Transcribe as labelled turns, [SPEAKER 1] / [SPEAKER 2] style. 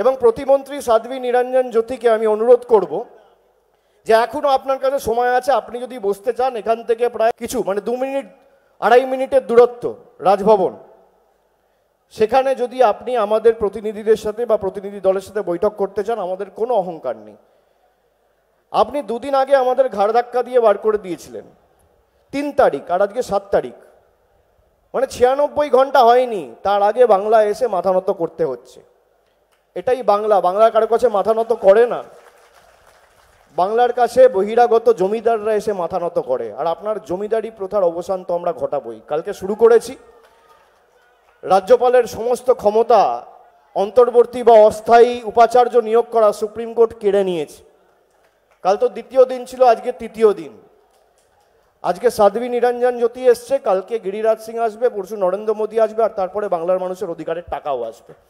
[SPEAKER 1] এবং প্রতিমন্ত্রী সাধ্বী নিরঞ্জন জ্যোতিকে আমি অনুরোধ করব যে এখনও আপনার কাছে সময় আছে আপনি যদি বসতে চান এখান থেকে প্রায় কিছু মানে দু মিনিট আড়াই মিনিটের দূরত্ব রাজভবন সেখানে যদি আপনি আমাদের প্রতিনিধিদের সাথে বা প্রতিনিধি দলের সাথে বৈঠক করতে চান আমাদের কোনো অহংকার নেই আপনি দুদিন আগে আমাদের ঘাড় ধাক্কা দিয়ে বার করে দিয়েছিলেন তিন তারিখ আর আজকে সাত তারিখ মানে ছিয়ানব্বই ঘন্টা হয়নি তার আগে বাংলা এসে মাথা মতো করতে হচ্ছে এটাই বাংলা বাংলা কারো কাছে মাথা নত করে না বাংলার কাছে বহিরাগত জমিদাররা এসে মাথা নত করে আর আপনার জমিদারি প্রথার অবসান তো আমরা ঘটাবই কালকে শুরু করেছি রাজ্যপালের সমস্ত ক্ষমতা অন্তর্বর্তী বা অস্থায়ী উপাচার্য নিয়োগ করা সুপ্রিম কোর্ট কেড়ে নিয়েছে কাল তো দ্বিতীয় দিন ছিল আজকে তৃতীয় দিন আজকে সাধ্বী নিরঞ্জন জ্যোতি এসছে কালকে গিরিরাজ সিং আসবে পরশু নরেন্দ্র মোদী আসবে আর তারপরে বাংলার মানুষের অধিকারের টাকাও আসবে